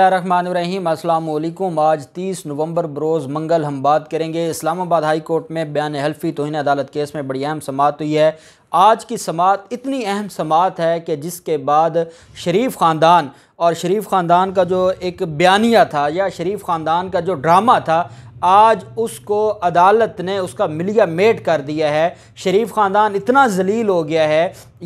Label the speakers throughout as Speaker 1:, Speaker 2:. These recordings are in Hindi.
Speaker 1: रहीम वालेकुम आज 30 नवंबर बरोज़ मंगल हम बात करेंगे इस्लामाबाद हाई कोर्ट में बयान हल्फी तोहन अदालत केस में बड़ी अहम समात हुई है आज की समात इतनी अहम समात है कि जिसके बाद शरीफ ख़ानदान और शरीफ ख़ानदान का जो एक बयानिया था या शरीफ ख़ानदान का जो ड्रामा था आज उसको अदालत ने उसका मिलिया मेट कर दिया है शरीफ ख़ानदान इतना जलील हो गया है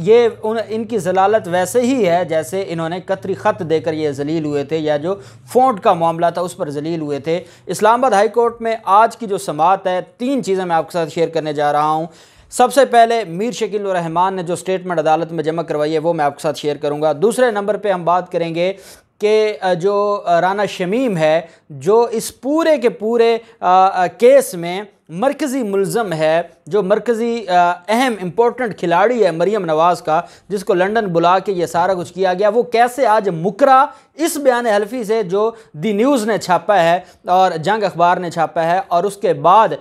Speaker 1: ये उन इनकी जलालत वैसे ही है जैसे इन्होंने कतरी ख़त देकर ये जलील हुए थे या जो फ़ोट का मामला था उस पर जलील हुए थे इस्लामाबाद हाई कोर्ट में आज की जो समात है तीन चीज़ें मैं आपके साथ शेयर करने जा रहा हूँ सबसे पहले मीर शकील रहमान ने जो स्टेटमेंट अदालत में जमा करवाई है वो मैं आपके साथ शेयर करूंगा दूसरे नंबर पे हम बात करेंगे के जो राना शमीम है जो इस पूरे के पूरे केस में मरकज़ी मुलम है जो मरकज़ी अहम इम्पोर्टेंट खिलाड़ी है मरीम नवाज़ का जिसको लंदन बुला के ये सारा कुछ किया गया वो कैसे आज मुकरा इस बयान हल्फी से जो दी न्यूज़ ने छापा है और जंग अखबार ने छापा है और उसके बाद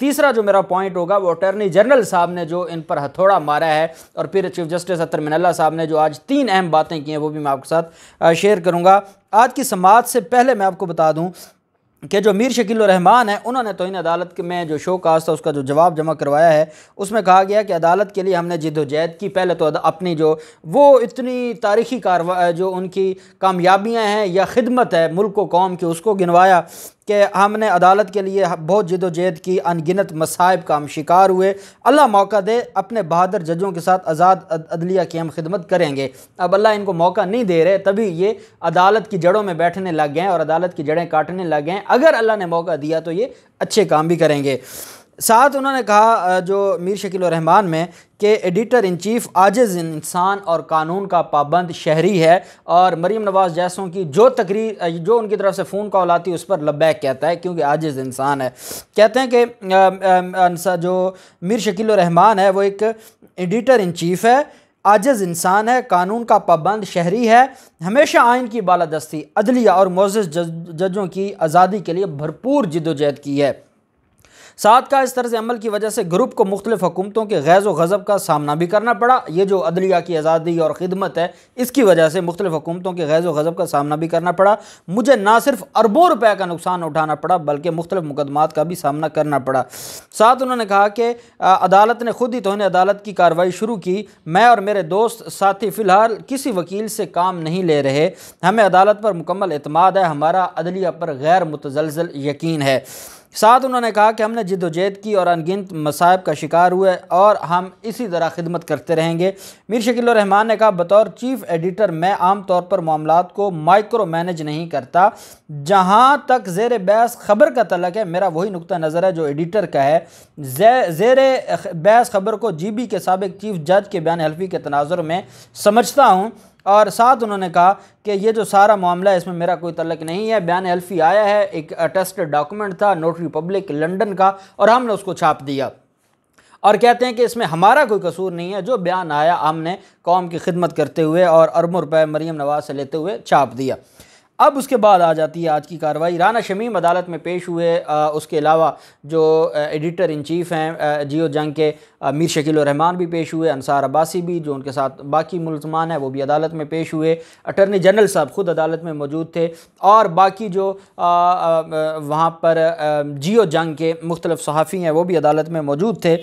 Speaker 1: तीसरा जो मेरा पॉइंट होगा वो अटर्नी जनरल साहब ने जो इन पर हथौड़ा मारा है और फिर चीफ जस्टिस अतर मिनल्ला साहब ने जो आज तीन अहम बातें की हैं वो भी मैं आपके साथ शेयर करूँगा आज की समाज से पहले मैं आपको बता दूँ कि जो मीर शकील रहमान हैं उन्होंने तोहन अदालत के में जो शो कास्ट था उसका जो जवाब जमा करवाया है उसमें कहा गया कि अदालत के लिए हमने जिदोजहद की पहले तो अपनी जो वो इतनी तारीखी कार्रवाई जो उनकी कामयाबियाँ हैं या खिदमत है मुल्क को कौम की उसको गिनवाया कि हमने अदालत के लिए बहुत जदोजहद की अनगिनत मसाइब का हम शिकार हुए अल्लाह मौका दे अपने बहादुर जजों के साथ आज़ाद अदलिया की हम खिदमत करेंगे अब अल्लाह इनको मौका नहीं दे रहे तभी ये अदालत की जड़ों में बैठने लग गए और अदालत की जड़ें काटने लग गए अगर अल्लाह ने मौका दिया तो ये अच्छे काम भी करेंगे साथ उन्होंने कहा जो मीर शकील रहमान में कि एडिटर इन चीफ आजिज़ इंसान और कानून का पाबंद शहरी है और मरीम नवाज़ जैसों की जो तकरीर जो उनकी तरफ से फ़ोन कॉल आती है उस पर लबैक कहता है क्योंकि आजिज़ इंसान है कहते हैं कि जो मीर शकील रहमान है वो एक एडिटर इन चीफ है आजज इंसान है कानून का पाबंद शहरी है हमेशा आइन की बालादस्ती अदलिया और मोज़ जज, जजों की आज़ादी के लिए भरपूर जदोजहद की है साथ का इस तरह अमल की वजह से ग्रुप को मुख्तलिफ हुकूमतों के गैज़ व गज़ब का सामना भी करना पड़ा ये जो अदलिया की आज़ादी और ख़िदमत है इसकी वजह से मुख्तलिफ हुकूमतों के गैज़ व गज़ब का सामना भी करना पड़ा मुझे ना सिर्फ अरबों रुपये का नुकसान उठाना पड़ा बल्कि मुख्तलिफ मुकदमात का भी सामना करना पड़ा साथ उन्होंने कहा कि अदालत ने खुद ही तोहन अदालत की कार्रवाई शुरू की मैं और मेरे दोस्त साथी फ़िलहाल किसी वकील से काम नहीं ले रहे हमें अदालत पर मुकम्मल अतमाद है हमारा अदलिया पर गैर मुतजलजल यकीन है साथ उन्होंने कहा कि हमने जिदोजहद की और अनगिनत मसायब का शिकार हुए और हम इसी तरह खिदमत करते रहेंगे मीर शकील रहमान ने कहा बतौर चीफ एडिटर मैं आम तौर पर मामला को माइक्रो मैनेज नहीं करता जहाँ तक जेर बैस खबर का तलक है मेरा वही नुकता नज़र है जो एडिटर का है जेर बैस खबर को जी बी के सबक चीफ जज के बयान हल्फी के तनाजर में समझता हूँ और साथ उन्होंने कहा कि ये जो सारा मामला है इसमें मेरा कोई तलक नहीं है बयान एल्फी आया है एक अटेस्टेड डॉक्यूमेंट था नोटरी पब्लिक लंडन का और हमने उसको छाप दिया और कहते हैं कि इसमें हमारा कोई कसूर नहीं है जो बयान आया हमने कौम की खिदमत करते हुए और अरबों रुपये मरीम नवाज से लेते हुए छाप दिया अब उसके बाद आ जाती है आज की कार्रवाई राना शमीम अदालत में पेश हुए आ, उसके अलावा जो एडिटर इन चीफ हैं जियो जंग के आ, मीर शकील रहमान भी पेश हुए अनसार अब्बासी भी जो उनके साथ बाकी मुलजमान हैं वो भी अदालत में पेश हुए अटर्नी जनरल साहब खुद अदालत में मौजूद थे और बाकी जो वहाँ पर जियो जंग के मुख्तलिफ सहाफ़ी हैं वो भी अदालत में मौजूद थे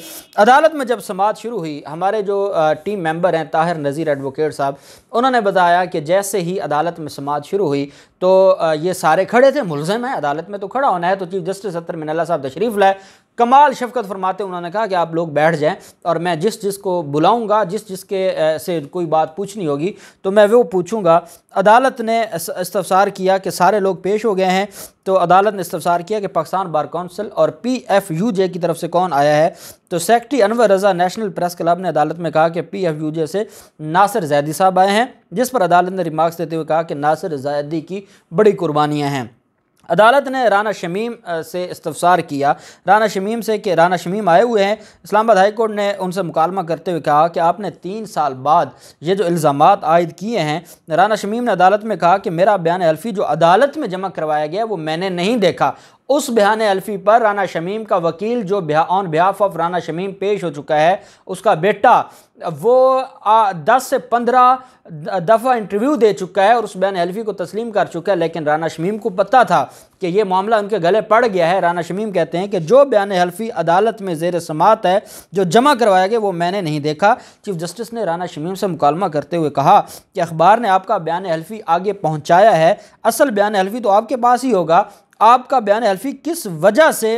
Speaker 1: अदालत में जब समात शुरू हुई हमारे जो टीम मेम्बर हैं ताहिर नज़ीर एडवोकेट साहब उन्होंने बताया कि जैसे ही अदालत में समात शुरू हुई तो ये सारे खड़े थे मुलजम है अदालत में तो खड़ा होना है तो चीफ जस्टिस अतर मिनला साहब तशरीफ लाए कमाल शफकत फरमाते उन्होंने कहा कि आप लोग बैठ जाएं और मैं जिस जिस को बुलाऊंगा जिस जिस के से कोई बात पूछनी होगी तो मैं वो पूछूंगा अदालत ने इस्तफसार किया कि सारे लोग पेश हो गए हैं तो अदालत ने इस्तफसार किया कि पाकिस्तान बार कौंसिल और पी एफ यू जे की तरफ से कौन आया है तो secretary Anwar Raza national press club ने अदालत में कहा कि पी एफ यू जे से नासिर जैदी साहब आए हैं जिस पर अदालत ने रिमार्क्स देते हुए कहा कि नासिर जैदी की बड़ी कुर्बानियाँ हैं अदालत ने राना शमीम से इस्तफसार किया राना शमीम से कि राना शमीम आए हुए हैं इस्लामाबाद हाई कोर्ट ने उनसे मुकालमा करते हुए कहा कि आपने तीन साल बाद ये जो इल्ज़ाम आयद किए हैं राना शमीम ने अदालत में कहा कि मेरा बयान हल्फी जो अदालत में जमा करवाया गया वो मैंने नहीं देखा उस बयान अल्फी पर राना शमीम का वकील जो on behalf of Rana Shamim पेश हो चुका है उसका बेटा वो आ, दस से पंद्रह दफ़ा इंटरव्यू दे चुका है और उस बयान अल्फी को तस्लीम कर चुका है लेकिन राना शमीम को पता था कि ये मामला उनके गले पड़ गया है राना शमीम कहते हैं कि जो बयान हल्फी अदालत में जेर समात है जो जमा करवाया गया वो मैंने नहीं देखा चीफ जस्टिस ने राना शमीम से मुकालमा करते हुए कहा कि अखबार ने आपका बयान हल्फी आगे पहुँचाया है असल बयान हल्फी तो आपके पास ही होगा आपका बयान हल्फी किस वजह से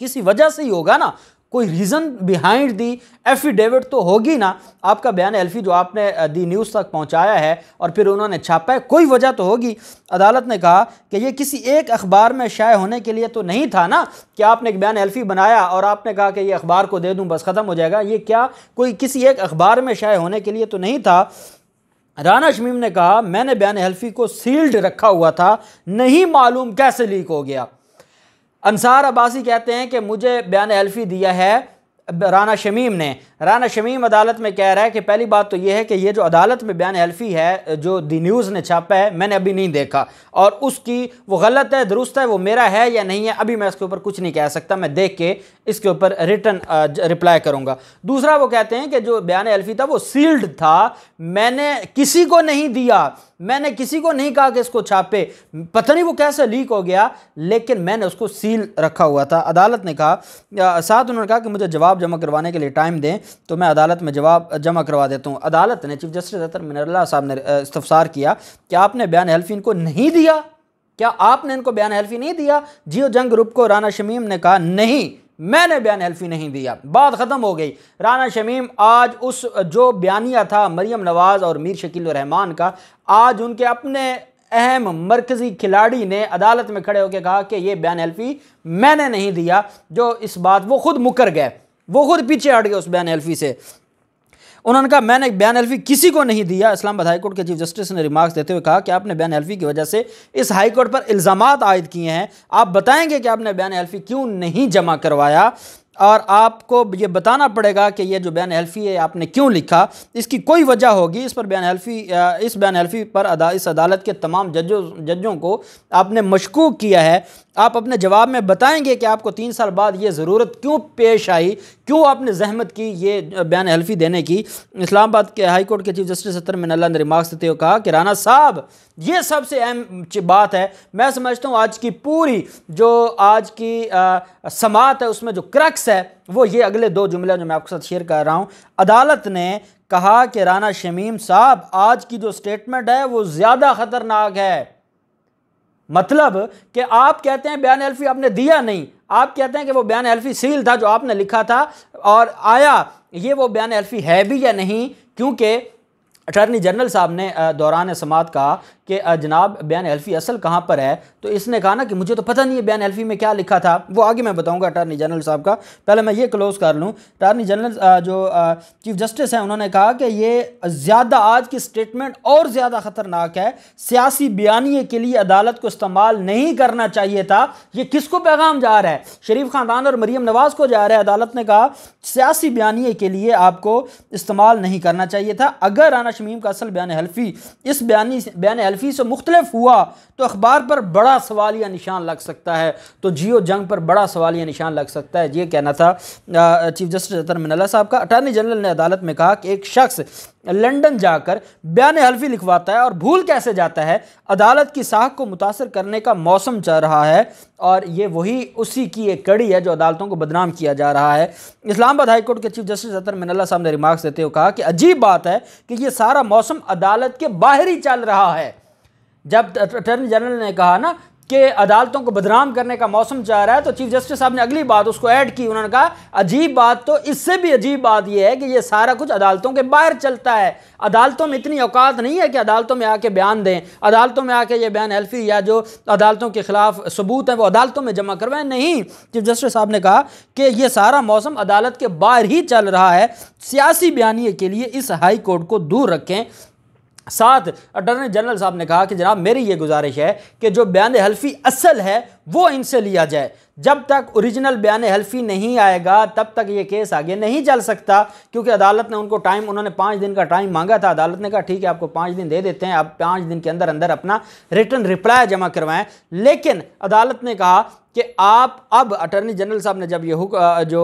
Speaker 1: किसी वजह से ही होगा ना कोई रीज़न बिहाइंड दी एफिडेविट तो होगी ना आपका बयान एल्फी जो आपने दी न्यूज़ तक पहुंचाया है और फिर उन्होंने छापा है कोई वजह तो होगी अदालत ने कहा कि ये किसी एक अखबार में शाये होने के लिए तो नहीं था ना कि आपने एक बयान एल्फी बनाया और आपने कहा कि ये अखबार को दे दूँ बस ख़त्म हो जाएगा ये क्या कोई किसी एक अखबार में शाये होने के लिए तो नहीं था राना शमीम ने कहा मैंने बयान हल्फी को सील्ड रखा हुआ था नहीं मालूम कैसे लीक हो गया अंसार अब्बासी कहते हैं कि मुझे बयान हल्फी दिया है राना शमीम ने राना शमीम अदालत में कह रहा है कि पहली बात तो यह है कि ये जो अदालत में बयान हल्फी है जो दी न्यूज़ ने छापा है मैंने अभी नहीं देखा और उसकी वो गलत है दुरुस्त है वो मेरा है या नहीं है अभी मैं इसके ऊपर कुछ नहीं कह सकता मैं देख के इसके ऊपर रिटर्न रिप्लाई करूँगा दूसरा वो कहते हैं कि जो बयान हल्फी था वो सील्ड था मैंने किसी को नहीं दिया मैंने किसी को नहीं कहा कि इसको छापे पता नहीं वो कैसे लीक हो गया लेकिन मैंने उसको सील रखा हुआ था अदालत ने कहा साथ उन्होंने कहा कि मुझे जवाब जमा करवाने के लिए टाइम दें तो मैं अदालत में जवाब जमा करवा देता हूँ अदालत ने चीफ जस्टिस अतर मिनरला साहब ने इस्तफसार किया कि आपने बयान हेल्फी इनको नहीं दिया क्या आपने इनको बयान हेल्फी नहीं दिया जियो जंग ग्रुप को राना शमीम ने कहा नहीं मैंने बयान हेल्फी नहीं दिया बात ख़त्म हो गई राना शमीम आज उस जो बयानिया था मरियम नवाज़ और मीर शकील रहमान का आज उनके अपने अहम मरकज़ी खिलाड़ी ने अदालत में खड़े होकर कहा कि ये बयान हेल्फी मैंने नहीं दिया जो इस बात वो खुद मुकर गए वो खुद पीछे हट गए उस बैन एल्फी से उन्होंने कहा मैंने बैन एल्फी किसी को नहीं दिया इस्लामाबाद हाईकोर्ट के चीफ जस्टिस ने रिमार्क्स देते हुए कहा कि आपने बैन एल्फी की वजह से इस हाईकोर्ट पर इल्ज़ाम आयद किए हैं आप बताएंगे कि आपने बैन एल्फी क्यों नहीं जमा करवाया और आपको ये बताना पड़ेगा कि ये जो बैन हेल्फी है आपने क्यों लिखा इसकी कोई वजह होगी इस पर बैन हल्फी इस बैन हेल्फी पर अदा इस अदालत के तमाम जजों जजों को आपने मशकूक किया है आप अपने जवाब में बताएंगे कि आपको तीन साल बाद ये ज़रूरत क्यों पेश आई क्यों आपने जहमत की ये बयान हल्फी देने की इस्लामाबाद के हाई कोर्ट के चीफ जस्टिस अतर मिन ने रिमार्क्स देते हुए कहा कि राना साहब ये सबसे अहम बात है मैं समझता हूँ आज की पूरी जो आज की समात है उसमें जो क्रक्स है वो ये अगले दो जुमले जो मैं आपके साथ शेयर कर रहा हूँ अदालत ने कहा कि राना शमीम साहब आज की जो स्टेटमेंट है वो ज़्यादा ख़तरनाक है मतलब कि आप कहते हैं बयान एल्फी आपने दिया नहीं आप कहते हैं कि वो बयान एल्फी सील था जो आपने लिखा था और आया ये वो बयान एल्फी है भी या नहीं क्योंकि अटर्नी जनरल साहब ने दौरान समात कहा कि जनाब बयान एल्फ़ी असल कहाँ पर है तो इसने कहा ना कि मुझे तो पता नहीं है बयान एल्फ़ी में क्या लिखा था वो आगे मैं बताऊँगा अटारनी जनरल साहब का पहले मैं ये क्लोज़ कर लूँ अटारनी जनरल जो चीफ जस्टिस हैं उन्होंने कहा कि ये ज़्यादा आज की स्टेटमेंट और ज़्यादा ख़तरनाक है सियासी बयानी के लिए अदालत को इस्तेमाल नहीं करना चाहिए था ये किसको पैगाम जा रहा है शरीफ ख़ानदान और मरीम नवाज़ को जा रहा है अदालत ने कहा सियासी बयानी के लिए आपको इस्तेमाल नहीं करना चाहिए था अगर राना शमीम का असल बयान हल्फी इस बयानी बयान हल्फी से मुख्तलफ हुआ तो अखबार पर बड़ा सवाल या निशान लग सकता है तो जियो जंग पर बड़ा सवाल या निशान लग सकता है ये कहना था चीफ जस्टिस अतर मिनला साहब का अटारनी जनरल ने अदालत में कहा कि एक शख्स लंडन जाकर बयान हल्फी लिखवाता है और भूल कैसे जाता है अदालत की साख को मुतासर करने का मौसम चल रहा है और ये वही उसी की एक कड़ी है जो अदालतों को बदनाम किया जा रहा है इस्लामाबाद हाईकोर्ट के चीफ जस्टिस अतर मिनला साहब ने रिमार्क्स देते हुए कहा कि अजीब बात है कि ये सारा मौसम अदालत के बाहर ही चल रहा है जब अटर्नी जनरल ने कहा ना कि अदालतों को बदनाम करने का मौसम चाह रहा है तो चीफ जस्टिस साहब ने अगली बात उसको ऐड की उन्होंने कहा अजीब बात तो इससे भी अजीब बात यह है कि ये सारा कुछ अदालतों के बाहर चलता है अदालतों में इतनी औकात नहीं है कि अदालतों में आके बयान दें अदालतों में आके ये बयान एल्फी या जो अदालतों के ख़िलाफ़ सबूत हैं वो अदालतों में जमा करवाएं नहीं चीफ जस्टिस साहब ने कहा कि ये सारा मौसम अदालत के बाहर ही चल रहा है सियासी बयानी के लिए इस हाई कोर्ट को दूर रखें साथ अटर्नी जनरल साहब ने कहा कि जनाब मेरी ये गुजारिश है कि जो बयान हल्फी असल है वो इनसे लिया जाए जब तक ओरिजिनल बयान हल्फी नहीं आएगा तब तक ये केस आगे नहीं चल सकता क्योंकि अदालत ने उनको टाइम उन्होंने पाँच दिन का टाइम मांगा था अदालत ने कहा ठीक है आपको पाँच दिन दे देते हैं आप पाँच दिन के अंदर अंदर अपना रिटर्न रिप्लाई जमा करवाएं लेकिन अदालत ने कहा कि आप अब अटर्नी जनरल साहब ने जब ये जो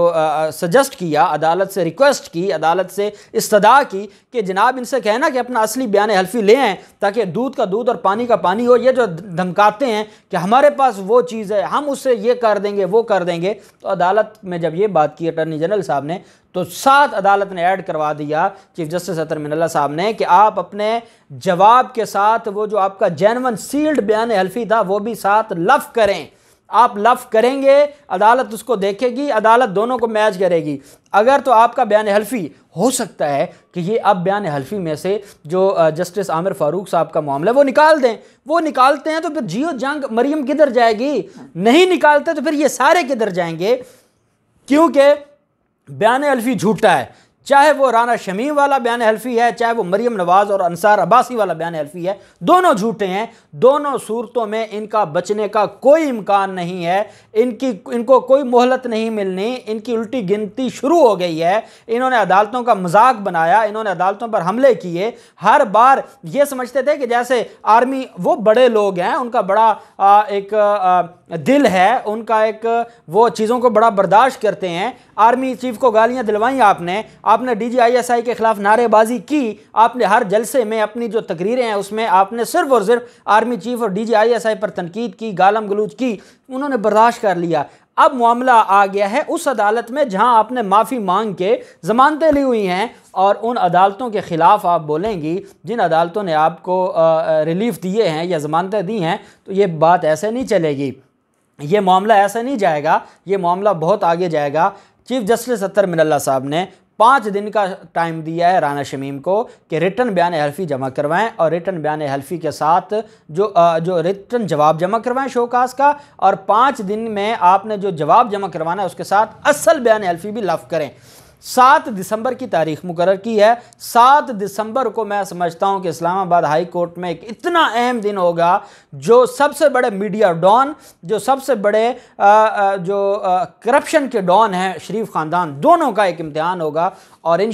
Speaker 1: सजेस्ट किया अदालत से रिक्वेस्ट की अदालत से इस्तदा की कि जनाब इनसे कहना कि अपना असली बयान हल्फी ले आएँ ताकि दूध का दूध और पानी का पानी हो ये जो धमकाते हैं कि हमारे पास वो चीज़ है हम उससे ये कर देंगे वो कर देंगे तो अदालत में जब ये बात की अटर्नी जनरल साहब ने तो साथ अदालत ने ऐड करवा दिया चीफ जस्टिस अतर मिनल्ला साहब ने कि आप अपने जवाब के साथ वो जो आपका जैनवन सील्ड बयान हल्फी था वो भी साथ लफ करें आप लफ करेंगे अदालत उसको देखेगी अदालत दोनों को मैच करेगी अगर तो आपका बयान हल्फी हो सकता है कि ये अब बयान हल्फी में से जो जस्टिस आमिर फ़ारूक साहब का मामला है वो निकाल दें वो निकालते हैं तो फिर जियो जंग मरियम किधर जाएगी नहीं निकालते तो फिर ये सारे किधर जाएंगे क्योंकि बयान हल्फी झूठा है चाहे वो राना शमीम वाला बयान हल्फी है चाहे वो मरियम नवाज़ और अंसार अब्बासी वाला बयान हल्फी है दोनों झूठे हैं दोनों सूरतों में इनका बचने का कोई इम्कान नहीं है इनकी इनको कोई मोहलत नहीं मिलनी इनकी उल्टी गिनती शुरू हो गई है इन्होंने अदालतों का मजाक बनाया इन्होंने अदालतों पर हमले किए हर बार ये समझते थे कि जैसे आर्मी वो बड़े लोग हैं उनका बड़ा आ, एक आ, दिल है उनका एक वो चीज़ों को बड़ा बर्दाश्त करते हैं आर्मी चीफ को गालियां दिलवाई आपने आपने डीजीआईएसआई के ख़िलाफ़ नारेबाजी की आपने हर जलसे में अपनी जो तकरीरें हैं उसमें आपने सिर्फ और सिर्फ आर्मी चीफ और डीजीआईएसआई पर तनकीद की गालम गलूज की उन्होंने बर्दाश्त कर लिया अब मामला आ गया है उस अदालत में जहां आपने माफ़ी मांग के ज़मानतें ली हुई हैं और उन अदालतों के ख़िलाफ़ आप बोलेंगी जिन अदालतों ने आपको रिलीफ़ दिए हैं या ज़मानतें दी हैं तो ये बात ऐसे नहीं चलेगी ये मामला ऐसा नहीं जाएगा ये मामला बहुत आगे जाएगा चीफ जस्टिस अतर मिनल्ला साहब ने पाँच दिन का टाइम दिया है राना शमीम को कि रिटर्न बयान हल्फी जमा करवाएं और रिटर्न बयान हल्फी के साथ जो जो रिटर्न जवाब जमा करवाएं शोकास का और पाँच दिन में आपने जो जवाब जमा करवाना है उसके साथ असल बयान हल्फी भी लफ करें सात दिसंबर की तारीख मुकर की है सात दिसंबर को मैं समझता हूं कि इस्लामाबाद हाई कोर्ट में एक इतना अहम दिन होगा जो सबसे बड़े मीडिया डॉन जो सबसे बड़े आ, जो करप्शन के डॉन हैं शरीफ ख़ानदान दोनों का एक इम्तहान होगा और इन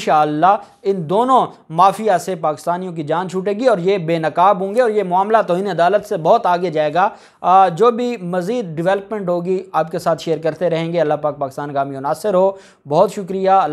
Speaker 1: इन दोनों माफिया से पाकिस्तानियों की जान छूटेगी और ये बेनकाब होंगे और ये मामला तो इन अदालत से बहुत आगे जाएगा आ, जो भी मज़ीद डिवेलपमेंट होगी आपके साथ शेयर करते रहेंगे अल्लाह पाक पाकिस्तान का मुनासर हो बहुत शुक्रिया